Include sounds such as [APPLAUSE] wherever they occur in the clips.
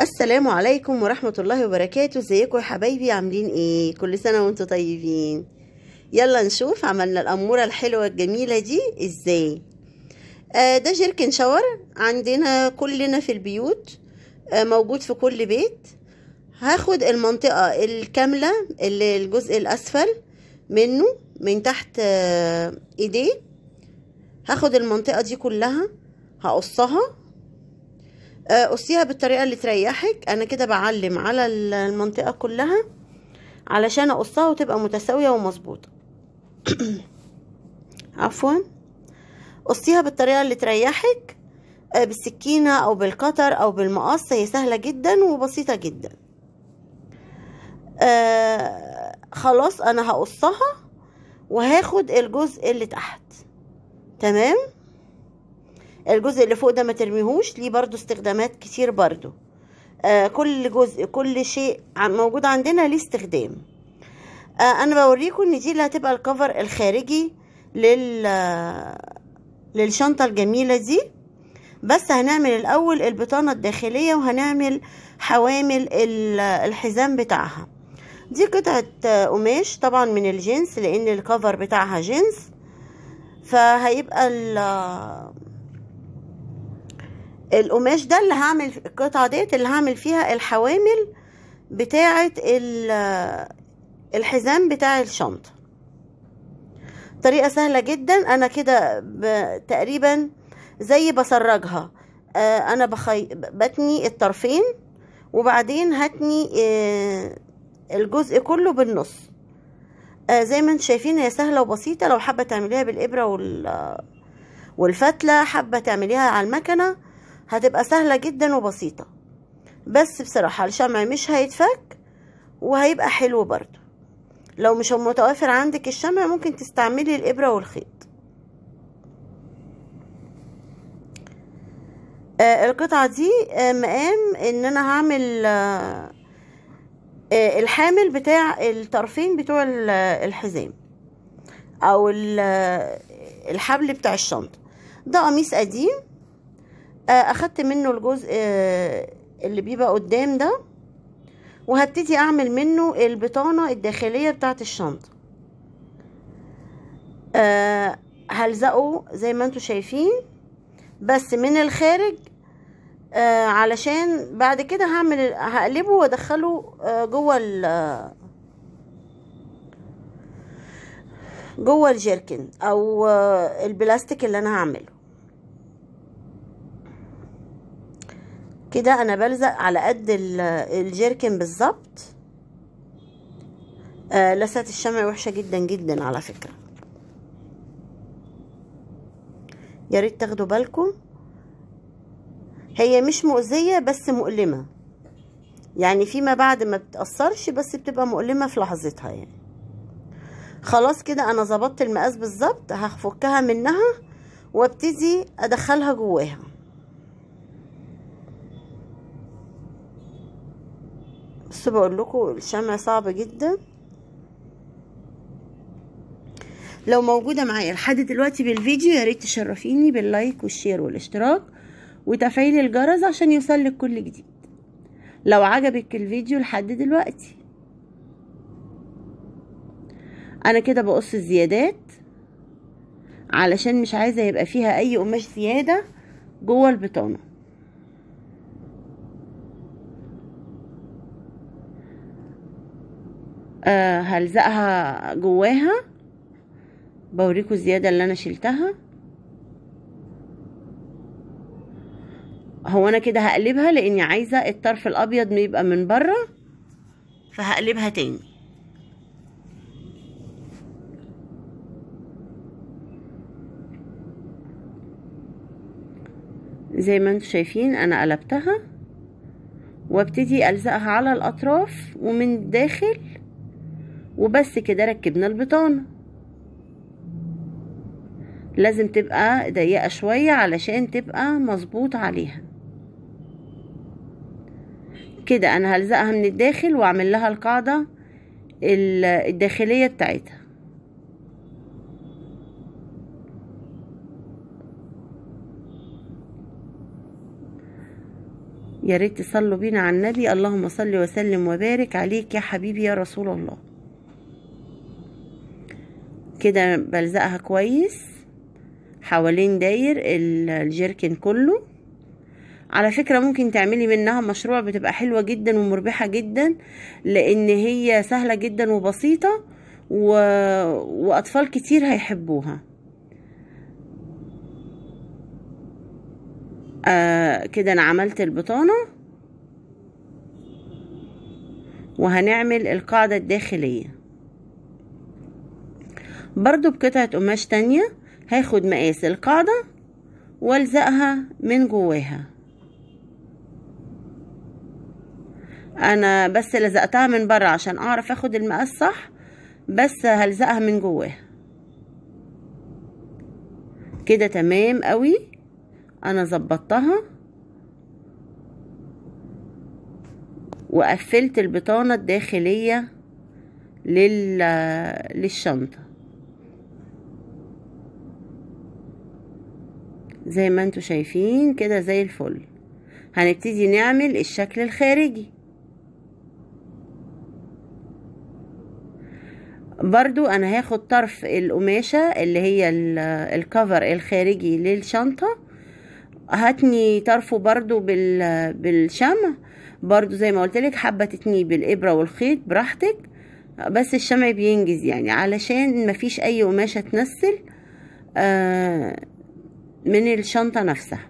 السلام عليكم ورحمة الله وبركاته ازيكم يا حبايبي عاملين ايه كل سنة وانتم طيبين يلا نشوف عملنا الأمورة الحلوة الجميلة دي ازاي آه ده جيركن شاور عندنا كلنا في البيوت آه موجود في كل بيت هاخد المنطقة الكاملة اللي الجزء الأسفل منه من تحت آه ايديه هاخد المنطقة دي كلها هقصها قصيها آه، بالطريقه اللي تريحك انا كده بعلم على المنطقه كلها علشان اقصها وتبقى متساويه ومظبوطه [COUGHS] عفوا قصيها بالطريقه اللي تريحك آه، بالسكينه او بالقطر او بالمقص هي سهله جدا وبسيطه جدا آه، خلاص انا هقصها وهاخد الجزء اللي تحت تمام الجزء اللي فوق ده ما ترميهوش ليه برضو استخدامات كتير برضو آه كل جزء كل شيء موجود عندنا ليه استخدام آه انا بوريكم ان دي اللي هتبقى الكفر الخارجي لل للشنطه الجميله دي بس هنعمل الاول البطانه الداخليه وهنعمل حوامل الحزام بتاعها دي قطعه قماش طبعا من الجنس لان الكفر بتاعها جنس فهيبقى القماش ده اللي هعمل القطعة ديت اللي هعمل فيها الحوامل بتاعة الحزام بتاع الشنطة طريقة سهلة جدا انا كده تقريبا زي بسرجها آه، انا بخي... بتني الطرفين وبعدين هتني آه، الجزء كله بالنص آه، زي ما انتم شايفين هي سهلة وبسيطة لو حابة تعمليها بالابرة وال... والفتلة حابة تعمليها على المكنة هتبقى سهلة جدا وبسيطة بس بصراحة الشمع مش هيتفك وهيبقى حلو برضو لو مش متوافر عندك الشمع ممكن تستعملي الإبرة والخيط آه القطعة دي آه مقام ان انا هعمل آه, آه، الحامل بتاع الطرفين بتوع آه، الحزام او آه، الحبل بتاع الشنطة ده قميص قديم آه، اخدت منه الجزء آه، اللي بيبقى قدام ده وهبتدي اعمل منه البطانة الداخلية بتاعت الشنطة آه، هلزقه زي ما انتوا شايفين بس من الخارج علشان بعد كده هعمل هقلبه وادخله جوه ال جوه الجيركن او البلاستيك اللي انا هعمله كده انا بلزق على قد الجيركن بالظبط آه لسعة الشمع وحشة جدا جدا على فكرة يا ريت تاخدوا بالكم هي مش مؤذية بس مؤلمة يعني فيما بعد ما بتأثرش بس بتبقى مؤلمة في لحظتها يعني خلاص كده انا ظبطت المقاس بالظبط هفكها منها وابتدي ادخلها جواها بس بقول لكم الشمع صعبة جدا لو موجودة معايا لحد دلوقتي بالفيديو يا ريت تشرفيني باللايك والشير والاشتراك وتفعيل الجرس عشان يوصلك كل جديد لو عجبك الفيديو لحد دلوقتي انا كده بقص الزيادات علشان مش عايزة يبقى فيها اي قماش زيادة جوه البطانة آه هلزقها جواها بوريكم الزيادة اللي انا شلتها هو انا كده هقلبها لاني عايزة الطرف الابيض يبقى من بره فهقلبها تاني زي ما انتم شايفين انا قلبتها وابتدي الزقها على الاطراف ومن الداخل وبس كده ركبنا البطانة لازم تبقى ضيقة شوية علشان تبقى مظبوط عليها كده انا هلزقها من الداخل واعمل لها القاعدة الداخلية بتاعتها يا ريت تصلوا بينا على النبي اللهم صل وسلم وبارك عليك يا حبيبي يا رسول الله كده بلزقها كويس حوالين داير الجيركن كله على فكرة ممكن تعملي منها مشروع بتبقى حلوة جدا ومربحة جدا لان هي سهلة جدا وبسيطة و... واطفال كتير هيحبوها آه كده انا عملت البطانة وهنعمل القاعدة الداخلية برضو بقطعة قماش تانية هاخد مقاس القاعدة والزقها من جواها انا بس لزقتها من بره عشان اعرف اخد المقاس صح بس هلزقها من جواها كده تمام قوي انا ظبطتها وقفلت البطانه الداخليه لل... للشنطه زي ما انتوا شايفين كده زي الفل هنبتدي نعمل الشكل الخارجي برضو انا هاخد طرف القماشة اللي هي الكفر الخارجي للشنطة هتني طرفه برضو بالشمع برضو زي ما قلتلك حابة تتنيه بالإبرة والخيط براحتك بس الشمع بينجز يعني علشان مفيش أي قماشة تنسل آه من الشنطة نفسها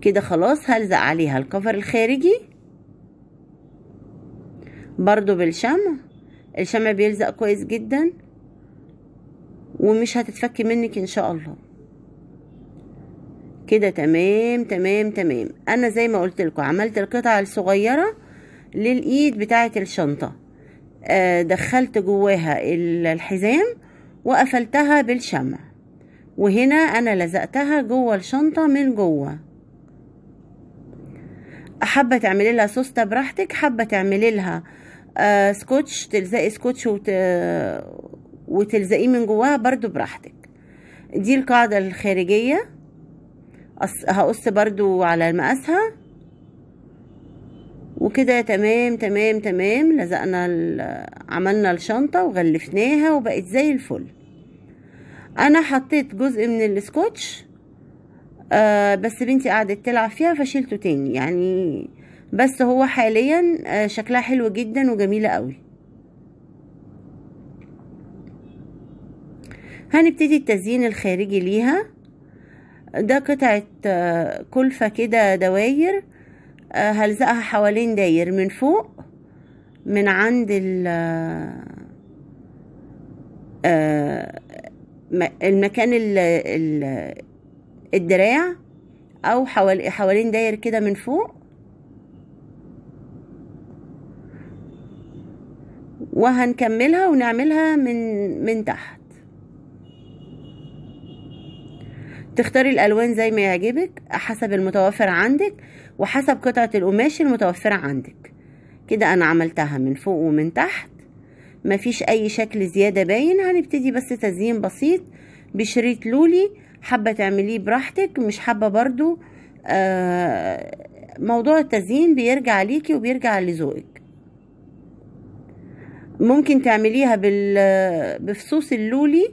كده خلاص هلزق عليها الكفر الخارجي برضو بالشمع الشمع بيلزق كويس جدا ومش هتتفك منك ان شاء الله كده تمام تمام تمام انا زي ما قلت لكم عملت القطعه الصغيره للايد بتاعه الشنطه آه، دخلت جواها الحزام وقفلتها بالشمع وهنا أنا لزقتها جوه الشنطة من جوه حابة تعملي لها سوستة براحتك حابة تعملي لها آه سكوتش تلزقي سكوتش وت... وتلزقيه من جواها برضو براحتك دي القاعدة الخارجية أص... هقص برضو على مقاسها وكده تمام تمام تمام لزقنا ال... عملنا الشنطة وغلفناها وبقت زي الفل انا حطيت جزء من السكوتش آه بس بنتي قعدت تلعب فيها فشلته تاني يعني بس هو حاليا آه شكلها حلو جدا وجميلة قوي هنبتدي التزيين الخارجي ليها ده قطعة آه، كلفة كده دواير آه، هلزقها حوالين داير من فوق من عند ال آه، المكان ال ال الدراع او حوالي حوالين داير كده من فوق وهنكملها ونعملها من من تحت تختاري الالوان زي ما يعجبك حسب المتوفر عندك وحسب قطعه القماش المتوفره عندك كده انا عملتها من فوق ومن تحت مفيش اي شكل زيادة باين هنبتدي بس تزيين بسيط بشريط لولي حابة تعمليه براحتك مش حابة برضو آه موضوع التزيين بيرجع ليكي وبيرجع لذوقك ممكن تعمليها بفصوص اللولي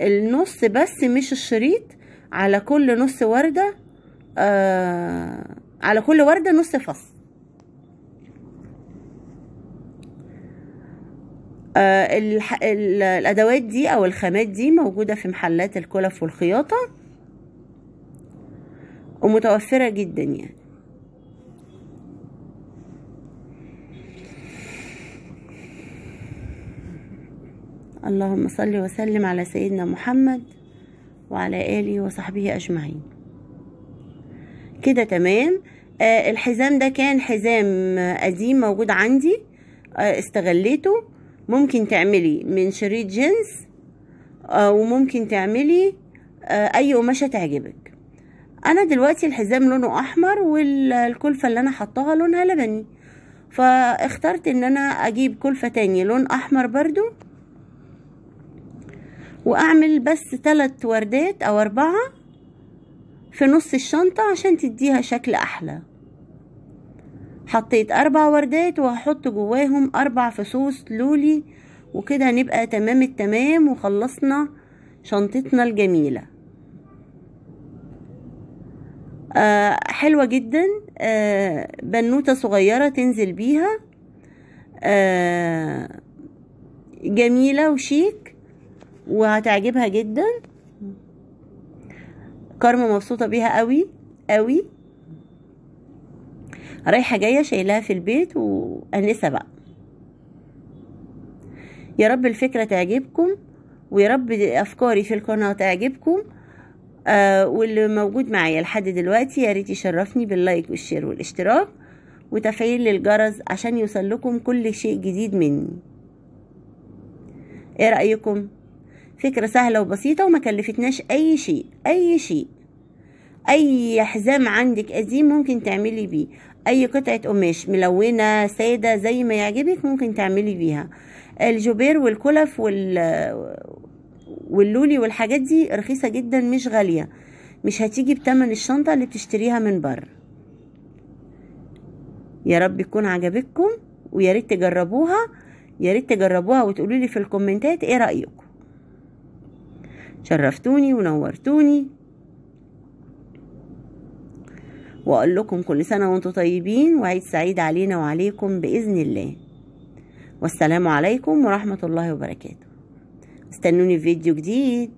النص بس مش الشريط على كل نص وردة آه على كل وردة نص فص آه، الادوات دي او الخامات دي موجودة في محلات الكلف والخياطة ومتوفرة جدا يعني اللهم صل وسلم على سيدنا محمد وعلى آله وصحبه أجمعين كده تمام آه الحزام ده كان حزام قديم موجود عندي آه استغليته ممكن تعملي من شريط جينز آه، وممكن تعملي آه، اي قماشه تعجبك انا دلوقتي الحزام لونه احمر والكلفه اللي انا حطاها لونها لبني فاخترت ان انا اجيب كلفه تاني لون احمر برضو واعمل بس ثلاث وردات او اربعه في نص الشنطه عشان تديها شكل احلى حطيت اربع وردات وهحط جواهم اربع فصوص لولي وكده نبقى تمام التمام وخلصنا شنطتنا الجميلة آه حلوة جدا آه بنوتة صغيرة تنزل بيها آه جميلة وشيك وهتعجبها جدا كارما مبسوطة بيها قوي قوي رايحة جاية شايلاها في البيت وأنسة بقى يا رب الفكرة تعجبكم ويا رب أفكاري في القناة تعجبكم آه واللي موجود معايا لحد دلوقتي يا ريت يشرفني باللايك والشير والاشتراك وتفعيل الجرس عشان يوصل لكم كل شيء جديد مني ايه رأيكم فكرة سهلة وبسيطة وما كلفتناش اي شيء اي شيء اي حزام عندك قديم ممكن تعملي بيه اي قطعة قماش ملونة سادة زي ما يعجبك ممكن تعملي بيها الجوبير والكلف وال واللولي والحاجات دي رخيصة جدا مش غالية مش هتيجي بتمن الشنطة اللي بتشتريها من بر يا رب تكون عجبتكم ويا ريت تجربوها يا ريت تجربوها وتقولولي في الكومنتات ايه رأيكم شرفتوني ونورتوني واقول لكم كل سنه وانتم طيبين وعيد سعيد علينا وعليكم باذن الله والسلام عليكم ورحمه الله وبركاته استنوني في فيديو جديد